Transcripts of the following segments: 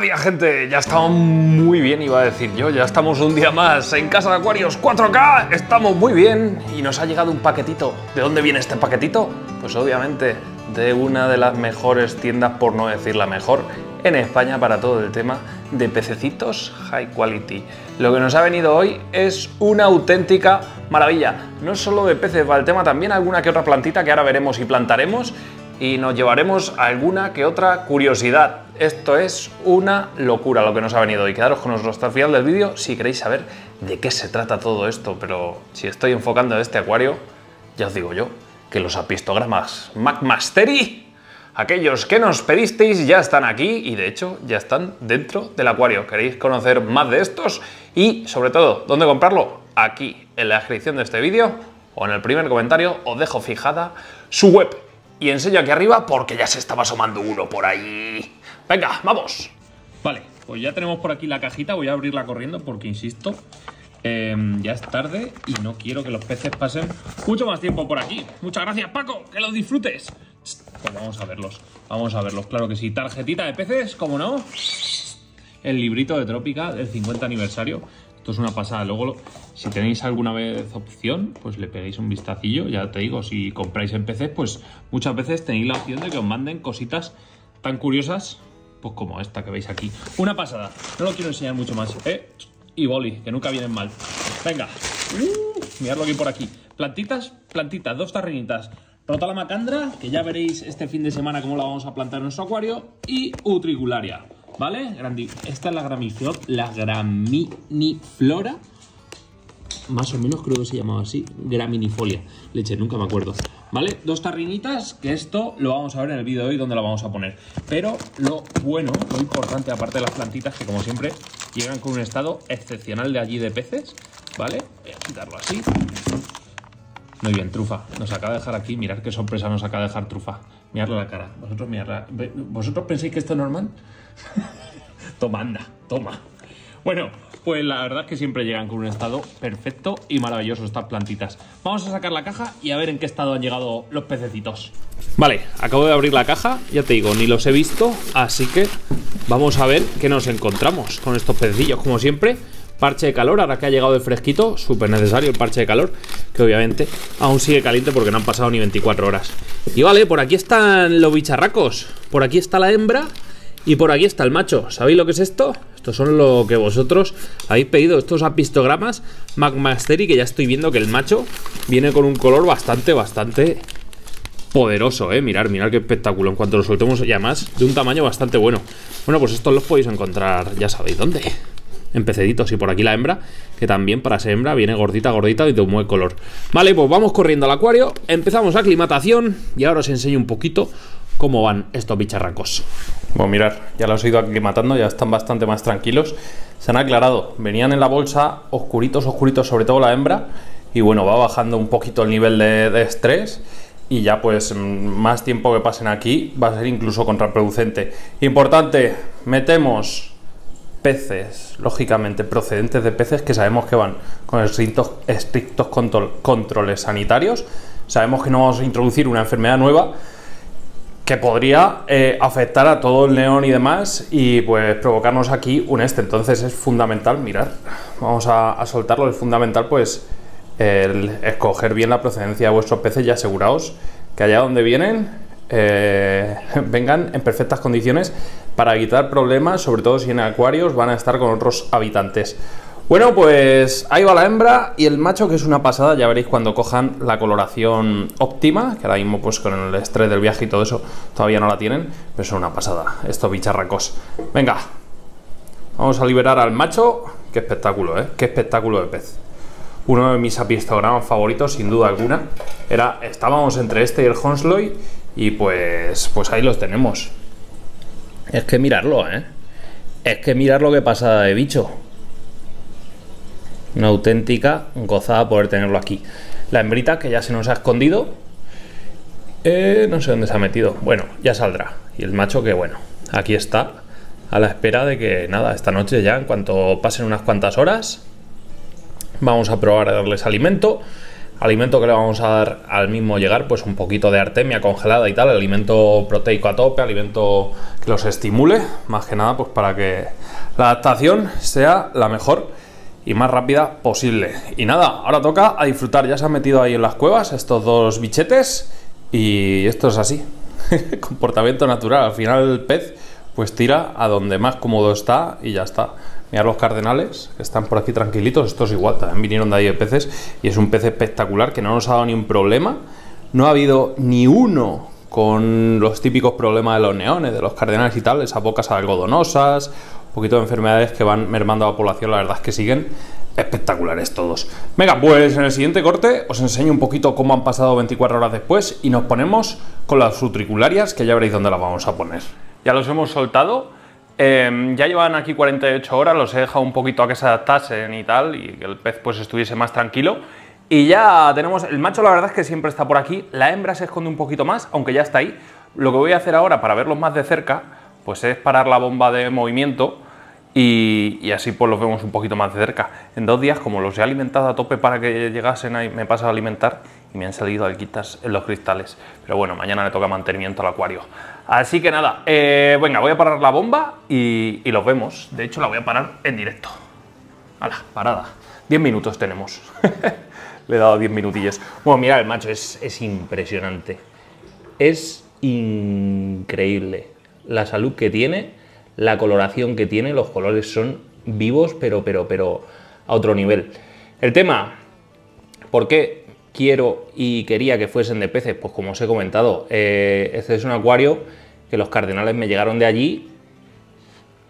día, gente. Ya estamos muy bien, iba a decir yo. Ya estamos un día más en Casa de Acuarios 4K. Estamos muy bien. Y nos ha llegado un paquetito. ¿De dónde viene este paquetito? Pues obviamente de una de las mejores tiendas, por no decir la mejor, en España para todo el tema de pececitos high quality. Lo que nos ha venido hoy es una auténtica maravilla. No solo de peces, va el tema también alguna que otra plantita que ahora veremos y plantaremos, y nos llevaremos alguna que otra curiosidad. Esto es una locura lo que nos ha venido y quedaros con nosotros hasta el final del vídeo si queréis saber de qué se trata todo esto, pero si estoy enfocando este acuario, ya os digo yo que los apistogramas McMastery, aquellos que nos pedisteis ya están aquí y de hecho ya están dentro del acuario. ¿Queréis conocer más de estos? Y sobre todo, ¿dónde comprarlo? Aquí, en la descripción de este vídeo o en el primer comentario os dejo fijada su web y enseño aquí arriba porque ya se estaba asomando uno por ahí. Venga, vamos. Vale, pues ya tenemos por aquí la cajita, voy a abrirla corriendo porque, insisto, em, ya es tarde y no quiero que los peces pasen mucho más tiempo por aquí. Muchas gracias, Paco, que los disfrutes. Pues vamos a verlos, vamos a verlos, claro que sí. Tarjetita de peces, como no. El librito de Trópica del 50 aniversario es una pasada. Luego, si tenéis alguna vez opción, pues le pegáis un vistacillo. Ya te digo, si compráis en PC, pues muchas veces tenéis la opción de que os manden cositas tan curiosas, pues como esta que veis aquí. Una pasada. No lo quiero enseñar mucho más. ¿eh? Y boli, que nunca vienen mal. Venga. Uh, mirad lo que hay por aquí. Plantitas, plantitas, dos tarrinitas. Rota la macandra, que ya veréis este fin de semana cómo la vamos a plantar en nuestro acuario. Y utricularia. ¿Vale? Esta es la gramiflora, la graminiflora. Más o menos creo que se llamaba así, graminifolia. Leche, nunca me acuerdo. ¿Vale? Dos tarrinitas, que esto lo vamos a ver en el vídeo de hoy donde lo vamos a poner. Pero lo bueno, lo importante, aparte de las plantitas, que como siempre llegan con un estado excepcional de allí de peces, ¿vale? Voy a quitarlo así. Muy bien, Trufa. Nos acaba de dejar aquí, mirad qué sorpresa nos acaba de dejar Trufa. Miradle la cara. Vosotros ¿Vosotros pensáis que esto es normal? toma, anda, toma. Bueno, pues la verdad es que siempre llegan con un estado perfecto y maravilloso estas plantitas. Vamos a sacar la caja y a ver en qué estado han llegado los pececitos. Vale, acabo de abrir la caja, ya te digo, ni los he visto, así que vamos a ver qué nos encontramos con estos pececillos. Como siempre, Parche de calor, ahora que ha llegado el fresquito, súper necesario el parche de calor, que obviamente aún sigue caliente porque no han pasado ni 24 horas. Y vale, por aquí están los bicharracos, por aquí está la hembra y por aquí está el macho. ¿Sabéis lo que es esto? Estos son lo que vosotros habéis pedido, estos apistogramas Magmasteri, que ya estoy viendo que el macho viene con un color bastante, bastante poderoso, ¿eh? Mirar, mirar qué espectáculo. En cuanto lo soltemos, ya más de un tamaño bastante bueno. Bueno, pues estos los podéis encontrar, ya sabéis dónde empeceditos y por aquí la hembra, que también para ser hembra viene gordita, gordita y de un buen color. Vale, pues vamos corriendo al acuario, empezamos aclimatación y ahora os enseño un poquito cómo van estos bicharracos. Bueno, pues mirar, ya los he ido aclimatando, ya están bastante más tranquilos. Se han aclarado, venían en la bolsa oscuritos, oscuritos, sobre todo la hembra, y bueno, va bajando un poquito el nivel de estrés y ya pues mm, más tiempo que pasen aquí va a ser incluso contraproducente. Importante, metemos peces, lógicamente procedentes de peces que sabemos que van con estrictos, estrictos controles sanitarios, sabemos que no vamos a introducir una enfermedad nueva que podría eh, afectar a todo el león y demás y pues provocarnos aquí un este. Entonces es fundamental mirar, vamos a, soltarlo, es fundamental pues el escoger bien la procedencia de vuestros peces y aseguraos que allá donde vienen eh, vengan en perfectas condiciones para evitar problemas, sobre todo si en acuarios van a estar con otros habitantes. Bueno, pues ahí va la hembra y el macho, que es una pasada, ya veréis cuando cojan la coloración óptima, que ahora mismo pues con el estrés del viaje y todo eso todavía no la tienen, pero son una pasada, estos bicharracos. Venga, vamos a liberar al macho, qué espectáculo, ¿eh? Qué espectáculo de pez. Uno de mis apistogramas favoritos, sin duda alguna, era, estábamos entre este y el Honsloy, y pues, pues ahí los tenemos. Es que mirarlo, ¿eh? Es que mirar lo que pasa de bicho. Una auténtica gozada poder tenerlo aquí. La hembrita que ya se nos ha escondido. Eh, no sé dónde se ha metido. Bueno, ya saldrá. Y el macho que bueno, aquí está. A la espera de que nada, esta noche ya, en cuanto pasen unas cuantas horas, vamos a probar a darles alimento alimento que le vamos a dar al mismo llegar, pues un poquito de artemia congelada y tal, alimento proteico a tope, alimento que los estimule, más que nada, pues para que la adaptación sea la mejor y más rápida posible. Y nada, ahora toca a disfrutar, ya se han metido ahí en las cuevas estos dos bichetes y esto es así, comportamiento natural, al final el pez pues tira a donde más cómodo está y ya está. Mirad los cardenales, que están por aquí tranquilitos, estos igual, también vinieron de ahí de peces, y es un pez espectacular que no nos ha dado ni un problema. No ha habido ni uno con los típicos problemas de los neones, de los cardenales y tal, esas bocas algodonosas, un poquito de enfermedades que van mermando a la población, la verdad es que siguen espectaculares todos. Venga, pues en el siguiente corte os enseño un poquito cómo han pasado 24 horas después y nos ponemos con las sutricularias, que ya veréis dónde las vamos a poner. Ya los hemos soltado Em, ya llevan aquí 48 horas, los he dejado un poquito a que se adaptasen y tal, y que el pez pues estuviese más tranquilo. Y ya tenemos, el macho la verdad es que siempre está por aquí, la hembra se esconde un poquito más, aunque ya está ahí. Lo que voy a hacer ahora para verlos más de cerca, pues es parar la bomba de movimiento y, así pues los vemos un poquito más de cerca. En dos días, como los he alimentado a tope para que llegasen ahí, me pasa a alimentar, y me han salido alguitas en los cristales. Pero bueno, mañana le toca mantenimiento al acuario. Así que nada, eh, venga, voy a parar la bomba y, los vemos. De hecho, la voy a parar en directo. Hala, parada. 10 minutos tenemos. le he dado 10 minutillos. Bueno, mira el macho, es, es impresionante. Es increíble. La salud que tiene, la coloración que tiene, los colores son vivos, pero, pero, pero a otro nivel. El tema, ¿por qué quiero y quería que fuesen de peces, pues como os he comentado, eh, este es un acuario que los cardenales me llegaron de allí,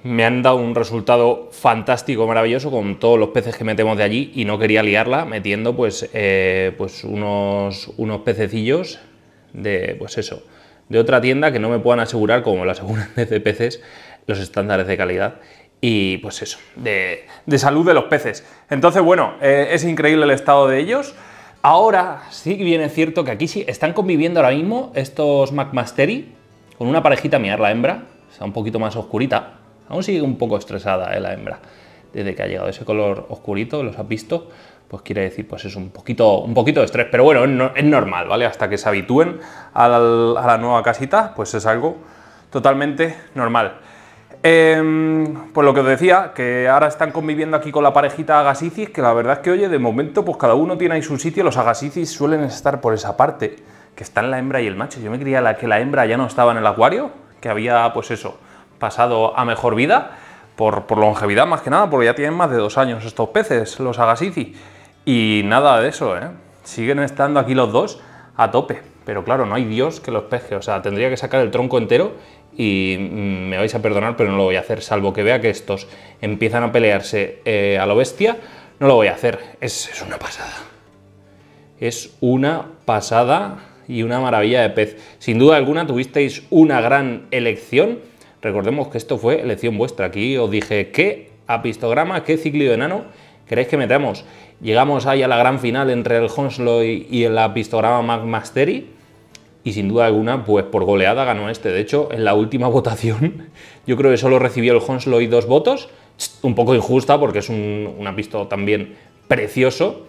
me han dado un resultado fantástico, maravilloso con todos los peces que metemos de allí y no quería liarla metiendo pues, eh, pues unos, unos pececillos de, pues eso, de otra tienda que no me puedan asegurar, como lo aseguran de peces, los estándares de calidad y pues eso, de, salud de los peces. Entonces, bueno, eh, es increíble el estado de ellos. Ahora sí que viene cierto que aquí sí están conviviendo ahora mismo estos McMastery con una parejita, mirar la hembra, está un poquito más oscurita, aún sigue un poco estresada eh, la hembra, desde que ha llegado ese color oscurito, los ha visto, pues quiere decir, pues es un poquito, un poquito de estrés, pero bueno, es, normal, ¿vale? Hasta que se habitúen a la nueva casita, pues es algo totalmente normal. Em, pues lo que os decía, que ahora están conviviendo aquí con la parejita Agasicis, que la verdad es que, oye, de momento, pues cada uno tiene ahí su sitio, los Agasicis suelen estar por esa parte, que están la hembra y el macho. Yo me creía la, que la hembra ya no estaba en el acuario, que había, pues eso, pasado a mejor vida, por, por longevidad más que nada, porque ya tienen más de dos años estos peces, los Agasicis. Y nada de eso, ¿eh? Siguen estando aquí los dos a tope, pero claro, no hay Dios que los peje, o sea, tendría que sacar el tronco entero y mm, me vais a perdonar, pero no lo voy a hacer, salvo que vea que estos empiezan a pelearse eh, a lo bestia, no lo voy a hacer. Es, una pasada. Es una pasada y una maravilla de pez. Sin duda alguna tuvisteis una gran elección. Recordemos que esto fue elección vuestra. Aquí os dije qué apistograma, qué ciclido enano queréis que metamos. Llegamos ahí a la gran final entre el Honslow y el apistograma Magmasteri y sin duda alguna, pues por goleada ganó este. De hecho, en la última votación, yo creo que solo recibió el Honslow dos votos, un poco injusta porque es un, apisto también precioso,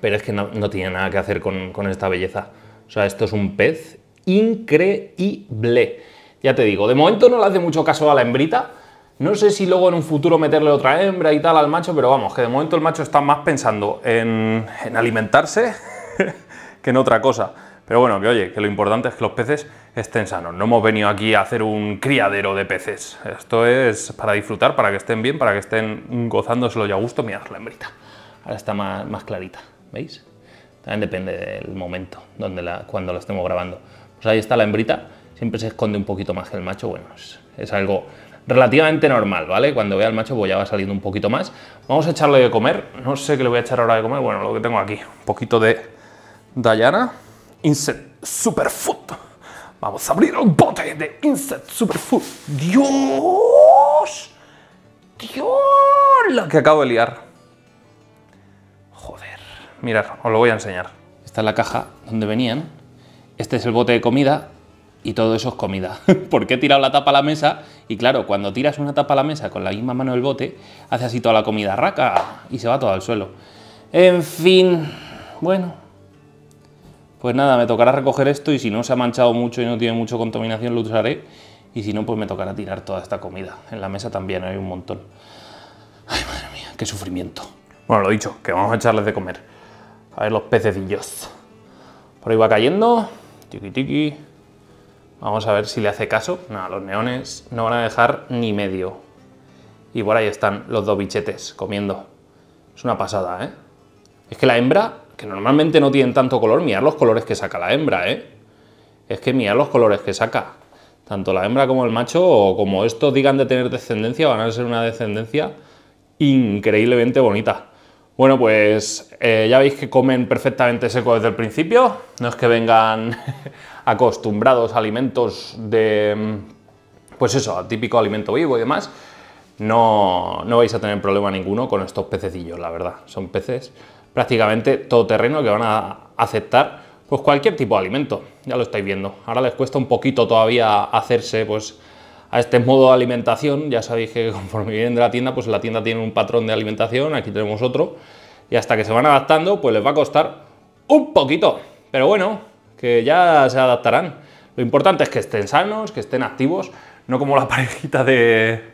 pero es que no, tiene nada que hacer con, esta belleza. O sea, esto es un pez increíble. Ya te digo, de momento no le hace mucho caso a la hembrita. No sé si luego en un futuro meterle otra hembra y tal al macho, pero vamos, que de momento el macho está más pensando en, en alimentarse que en otra cosa. Pero bueno, que oye, que lo importante es que los peces estén sanos. No hemos venido aquí a hacer un criadero de peces. Esto es para disfrutar, para que estén bien, para que estén gozándoselo ya a gusto. Mirad la hembrita. Ahora está más, más clarita, ¿veis? También depende del momento, donde la, cuando lo estemos grabando. Pues ahí está la hembrita. Siempre se esconde un poquito más que el macho. Bueno, es, algo relativamente normal, ¿vale? Cuando vea al macho, pues ya va saliendo un poquito más. Vamos a echarle de comer. No sé qué le voy a echar ahora de comer. Bueno, lo que tengo aquí. Un poquito de Dayana INSET Superfood. Vamos a abrir un bote de INSET Superfood. ¡Dios! ¡Dios! La que acabo de liar. Joder. Mirad, os lo voy a enseñar. Esta es la caja donde venían. Este es el bote de comida y todo eso es comida. Porque he tirado la tapa a la mesa y claro, cuando tiras una tapa a la mesa con la misma mano del bote, hace así toda la comida raca y se va todo al suelo. En fin, bueno, pues nada, me tocará recoger esto y si no se ha manchado mucho y no tiene mucha contaminación lo usaré y si no, pues me tocará tirar toda esta comida. En la mesa también hay un montón. Ay, madre mía, qué sufrimiento. Bueno, lo dicho, que vamos a echarles de comer. A ver los pececillos. Por ahí va cayendo. Tiki tiki. Vamos a ver si le hace caso. Nada, los neones no van a dejar ni medio. Y por ahí están los dos bichetes comiendo. Es una pasada, ¿eh? Es que la hembra que normalmente no tienen tanto color, mirad los colores que saca la hembra, ¿eh? Es que mirad los colores que saca. Tanto la hembra como el macho, o como estos digan de tener descendencia, van a ser una descendencia increíblemente bonita. Bueno, pues eh, ya veis que comen perfectamente seco desde el principio. No es que vengan acostumbrados a alimentos de... Pues eso, a típico alimento vivo y demás. No, no vais a tener problema ninguno con estos pececillos, la verdad. Son peces prácticamente todo terreno que van a aceptar pues cualquier tipo de alimento, ya lo estáis viendo. Ahora les cuesta un poquito todavía hacerse pues a este modo de alimentación, ya sabéis que conforme vienen de la tienda, pues la tienda tiene un patrón de alimentación, aquí tenemos otro, y hasta que se van adaptando, pues les va a costar un poquito, pero bueno, que ya se adaptarán. Lo importante es que estén sanos, que estén activos, no como la parejita de,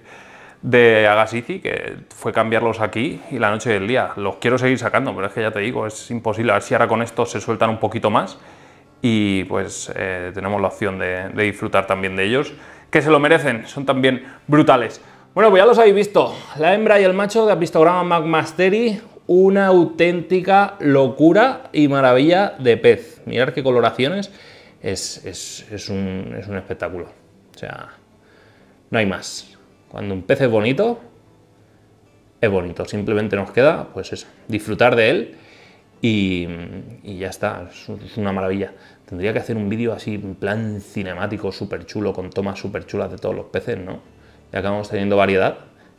de Agassi, que fue cambiarlos aquí y la noche del día. Los quiero seguir sacando, pero es que ya te digo, es imposible. A ver si ahora con estos se sueltan un poquito más y pues eh, tenemos la opción de, disfrutar también de ellos, que se lo merecen, son también brutales. Bueno, pues ya los habéis visto, la hembra y el macho de Apistograma Magmasteri, una auténtica locura y maravilla de pez. Mirad qué coloraciones, es, es, un, es un espectáculo, o sea, no hay más. Cuando un pez es bonito, es bonito. Simplemente nos queda, pues disfrutar de él y, ya está. Es una maravilla. Tendría que hacer un vídeo así, en plan cinemático, súper chulo, con tomas súper chulas de todos los peces, ¿no? Y acabamos teniendo variedad,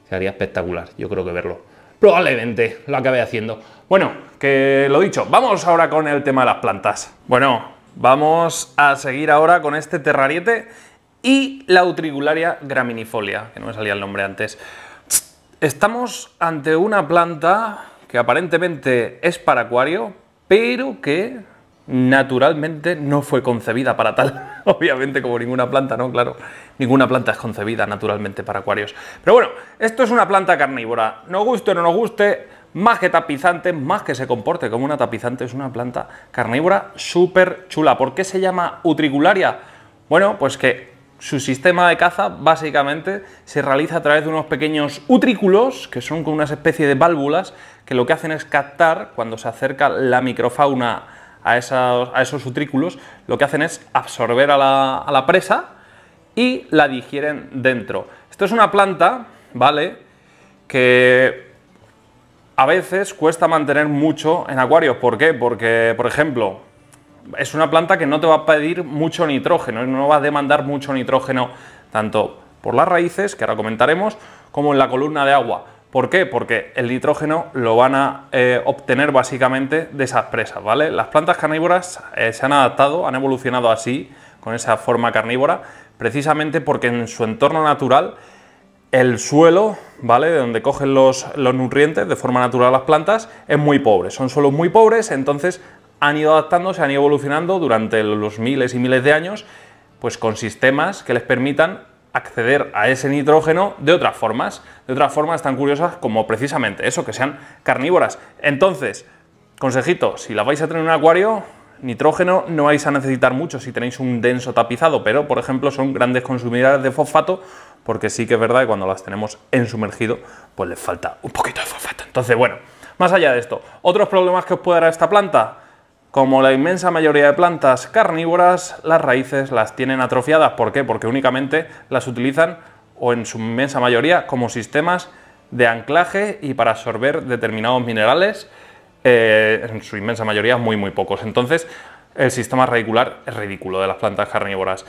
sería espectacular. Yo creo que verlo. Probablemente lo acabé haciendo. Bueno, que lo dicho, vamos ahora con el tema de las plantas. Bueno, vamos a seguir ahora con este terrariete y la utricularia graminifolia, que no me salía el nombre antes. Estamos ante una planta que aparentemente es para acuario, pero que naturalmente no fue concebida para tal. Obviamente, como ninguna planta, ¿no? Claro, ninguna planta es concebida naturalmente para acuarios. Pero bueno, esto es una planta carnívora. No guste o no nos guste, más que tapizante, más que se comporte como una tapizante, es una planta carnívora súper chula. ¿Por qué se llama utricularia? Bueno, pues que su sistema de caza básicamente se realiza a través de unos pequeños utrículos, que son como una especie de válvulas, que lo que hacen es captar, cuando se acerca la microfauna a esos, utrículos, lo que hacen es absorber a la, a la presa y la digieren dentro. Esto es una planta, ¿vale?, que a veces cuesta mantener mucho en acuarios. ¿Por qué? Porque, por ejemplo, es una planta que no te va a pedir mucho nitrógeno, no va a demandar mucho nitrógeno tanto por las raíces, que ahora comentaremos, como en la columna de agua. ¿Por qué? Porque el nitrógeno lo van a eh, obtener básicamente de esas presas, ¿vale? Las plantas carnívoras eh, se han adaptado, han evolucionado así, con esa forma carnívora, precisamente porque en su entorno natural el suelo, ¿vale? De donde cogen los, los nutrientes de forma natural las plantas, es muy pobre. Son suelos muy pobres, entonces han ido adaptándose, han ido evolucionando durante los miles y miles de años, pues con sistemas que les permitan acceder a ese nitrógeno de otras formas, de otras formas tan curiosas como precisamente eso, que sean carnívoras. Entonces, consejito, si las vais a tener en un acuario, nitrógeno no vais a necesitar mucho si tenéis un denso tapizado, pero por ejemplo son grandes consumidores de fosfato, porque sí que es verdad que cuando las tenemos en sumergido, pues les falta un poquito de fosfato. Entonces, bueno, más allá de esto, otros problemas que os puede dar esta planta, como la inmensa mayoría de plantas carnívoras, las raíces las tienen atrofiadas. ¿Por qué? Porque únicamente las utilizan, o en su inmensa mayoría, como sistemas de anclaje y para absorber determinados minerales, eh, en su inmensa mayoría muy muy pocos. Entonces, el sistema radicular es ridículo de las plantas carnívoras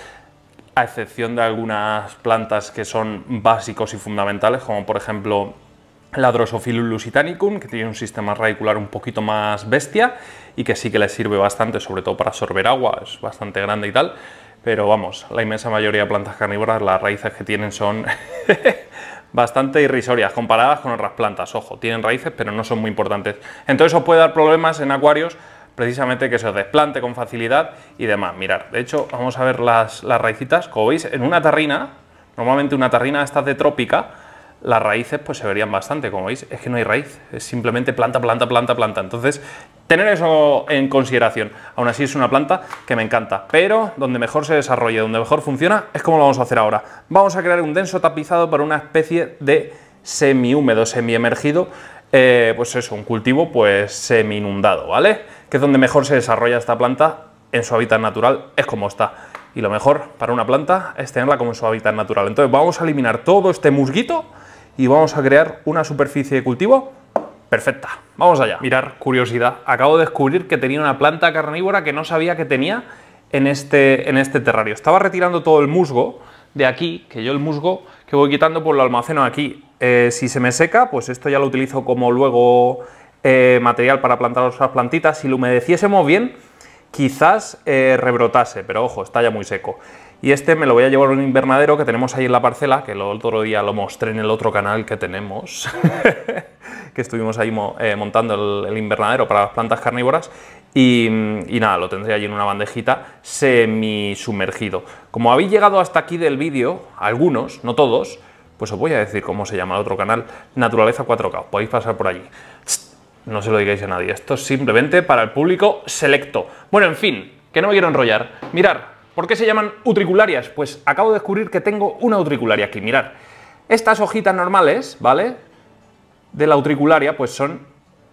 a excepción de algunas plantas que son básicos y fundamentales, como por ejemplo la Drosophilus lusitanicum, que tiene un sistema radicular un poquito más bestia, y que sí que les sirve bastante, sobre todo para absorber agua, es bastante grande y tal, pero vamos, la inmensa mayoría de plantas carnívoras, las raíces que tienen son bastante irrisorias comparadas con otras plantas, ojo, tienen raíces pero no son muy importantes. Entonces os puede dar problemas en acuarios precisamente que se os desplante con facilidad y demás. Mirad, de hecho, vamos a ver las, las como veis, en una tarrina, normalmente una tarrina estas de trópica, las raíces pues se verían bastante. Como veis, es que no hay raíz, es simplemente planta, planta, planta, planta. Entonces, tener eso en consideración. Aún así es una planta que me encanta, pero donde mejor se desarrolla, donde mejor funciona, es como lo vamos a hacer ahora. Vamos a crear un denso tapizado para una especie de semi-húmedo, semi-emergido, eh, pues eso, un cultivo pues semi-inundado, ¿vale? Que es donde mejor se desarrolla esta planta en su hábitat natural, es como está. Y lo mejor para una planta es tenerla como en su hábitat natural. Entonces vamos a eliminar todo este musguito y vamos a crear una superficie de cultivo perfecta. Vamos allá. Mirar, curiosidad, acabo de descubrir que tenía una planta carnívora que no sabía que tenía en este, en este terrario. Estaba retirando todo el musgo de aquí, que yo el musgo que voy quitando por pues lo almaceno aquí. Eh, si se me seca, pues esto ya lo utilizo como luego eh, material para plantar otras plantitas. Si lo humedeciésemos bien, quizás eh, rebrotase, pero ojo, está ya muy seco y este me lo voy a llevar a un invernadero que tenemos ahí en la parcela, que el otro día lo mostré en el otro canal que tenemos, que estuvimos ahí eh, montando el, invernadero para las plantas carnívoras, y, nada, lo tendré allí en una bandejita semi sumergido. Como habéis llegado hasta aquí del vídeo, algunos, no todos, pues os voy a decir cómo se llama el otro canal, Naturaleza 4K, podéis pasar por allí. No se lo digáis a nadie, esto es simplemente para el público selecto. Bueno, en fin, que no me quiero enrollar. Mirar, ¿Por qué se llaman utricularias? Pues acabo de descubrir que tengo una utricularia aquí, mirad. Estas hojitas normales, ¿vale? De la utricularia, pues son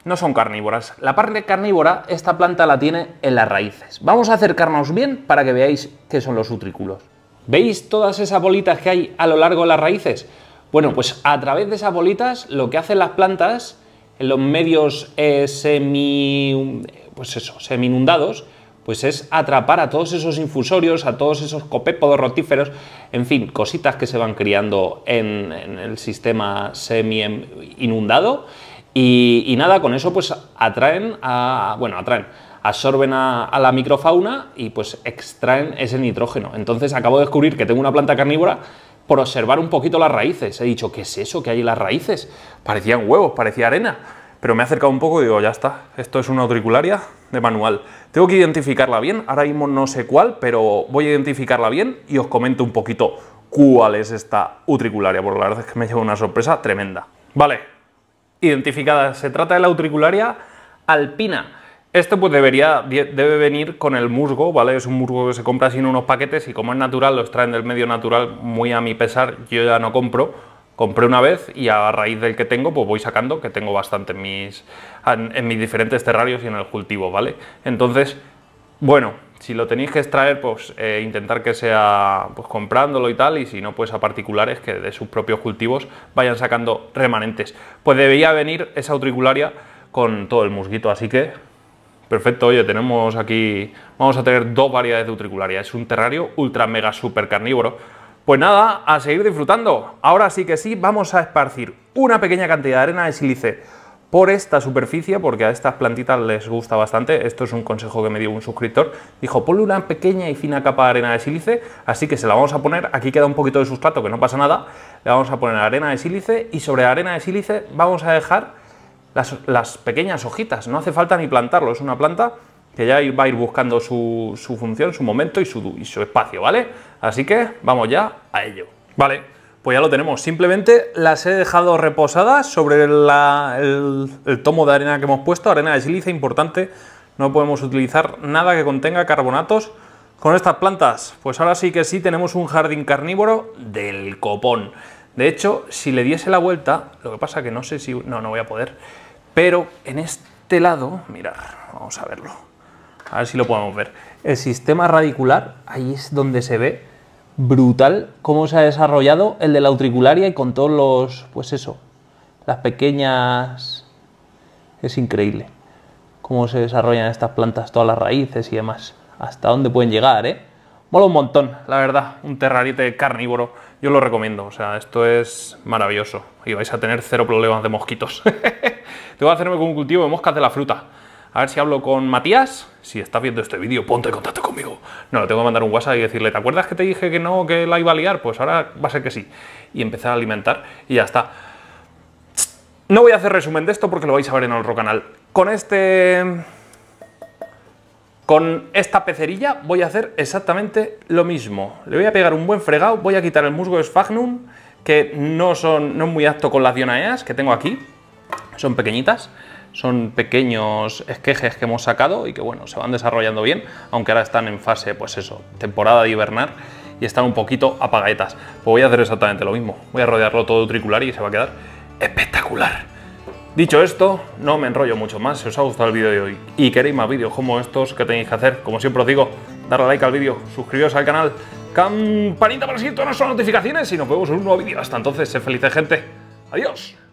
no son carnívoras. La parte carnívora esta planta la tiene en las raíces. Vamos a acercarnos bien para que veáis qué son los utrículos. ¿Veis todas esas bolitas que hay a lo largo de las raíces? Bueno, pues a través de esas bolitas lo que hacen las plantas en los medios eh, semi... pues eso, semi inundados, pues es atrapar a todos esos infusorios, a todos esos copépodos rotíferos, en fin, cositas que se van criando en, el sistema semi inundado. Y, nada, con eso pues atraen a, bueno, atraen, absorben a, a, la microfauna y pues extraen ese nitrógeno. Entonces acabo de descubrir que tengo una planta carnívora por observar un poquito las raíces. He dicho, ¿qué es eso que hay en las raíces? Parecían huevos, parecía arena pero me he acercado un poco y digo, ya está, esto es una utricularia de manual. Tengo que identificarla bien, ahora mismo no sé cuál, pero voy a identificarla bien y os comento un poquito cuál es esta utricularia, porque la verdad es que me lleva una sorpresa tremenda. Vale, identificada, se trata de la utricularia alpina. Este pues debería, debe venir con el musgo, ¿vale? Es un musgo que se compra en unos paquetes y como es natural, los traen del medio natural, muy a mi pesar, yo ya no compro, compré una vez y a raíz del que tengo, pues voy sacando, que tengo bastante en mis, en, mis diferentes terrarios y en el cultivo, ¿vale? Entonces, bueno, si lo tenéis que extraer, pues eh, intentar que sea pues, comprándolo y tal, y si no, pues a particulares que de sus propios cultivos vayan sacando remanentes. Pues debería venir esa utricularia con todo el musguito, así que perfecto, oye, tenemos aquí, vamos a tener dos variedades de utricularia, es un terrario ultra mega super carnívoro, pues nada, a seguir disfrutando. Ahora sí que sí, vamos a esparcir una pequeña cantidad de arena de sílice por esta superficie, porque a estas plantitas les gusta bastante. Esto es un consejo que me dio un suscriptor. Dijo, ponle una pequeña y fina capa de arena de sílice, así que se la vamos a poner. Aquí queda un poquito de sustrato, que no pasa nada. Le vamos a poner arena de sílice y sobre arena de sílice vamos a dejar las pequeñas hojitas. No hace falta ni plantarlo, es una planta que ya va a ir buscando su, función, su momento y su, espacio, ¿vale? Así que vamos ya a ello. Vale, pues ya lo tenemos. Simplemente las he dejado reposadas sobre el, tomo de arena que hemos puesto, arena de sílice, importante. No podemos utilizar nada que contenga carbonatos con estas plantas. Pues ahora sí que sí tenemos un jardín carnívoro del copón. De hecho, si le diese la vuelta, lo que pasa que no sé si... No, no voy a poder. Pero en este lado, mirar, vamos a verlo. A ver si lo podemos ver. El sistema radicular, ahí es donde se ve brutal cómo se ha desarrollado el de la utricularia y con todos los, pues eso, las pequeñas... Es increíble cómo se desarrollan estas plantas, todas las raíces y demás. Hasta dónde pueden llegar, ¿eh? Mola un montón, la verdad, un terrariete carnívoro. Yo lo recomiendo, o sea, esto es maravilloso. Y vais a tener cero problemas de mosquitos. Te voy a hacerme con un cultivo de moscas de la fruta. A ver si hablo con Matías. Si estás viendo este vídeo, ponte en contacto conmigo. No, le tengo que mandar un WhatsApp y decirle, ¿te acuerdas que te dije que no, que la iba a liar? Pues ahora va a ser que sí. Y empezar a alimentar y ya está. No voy a hacer resumen de esto porque lo vais a ver en otro canal. Con este... Con esta pecerilla voy a hacer exactamente lo mismo. Le voy a pegar un buen fregado, voy a quitar el musgo de sphagnum, que no, son, no es muy apto con las dionaeas que tengo aquí. Son pequeñitas son pequeños esquejes que hemos sacado y que bueno, se van desarrollando bien, aunque ahora están en fase, pues eso, temporada de hibernar y están un poquito apagaetas. Pues voy a hacer exactamente lo mismo, voy a rodearlo todo tricular y se va a quedar espectacular. Dicho esto, no me enrollo mucho más, si os ha gustado el vídeo de hoy y queréis más vídeos como estos, que tenéis que hacer? Como siempre os digo, darle like al vídeo, suscribiros al canal, campanita para si todas las notificaciones y nos vemos en un nuevo vídeo. Hasta entonces, sed felices gente. Adiós.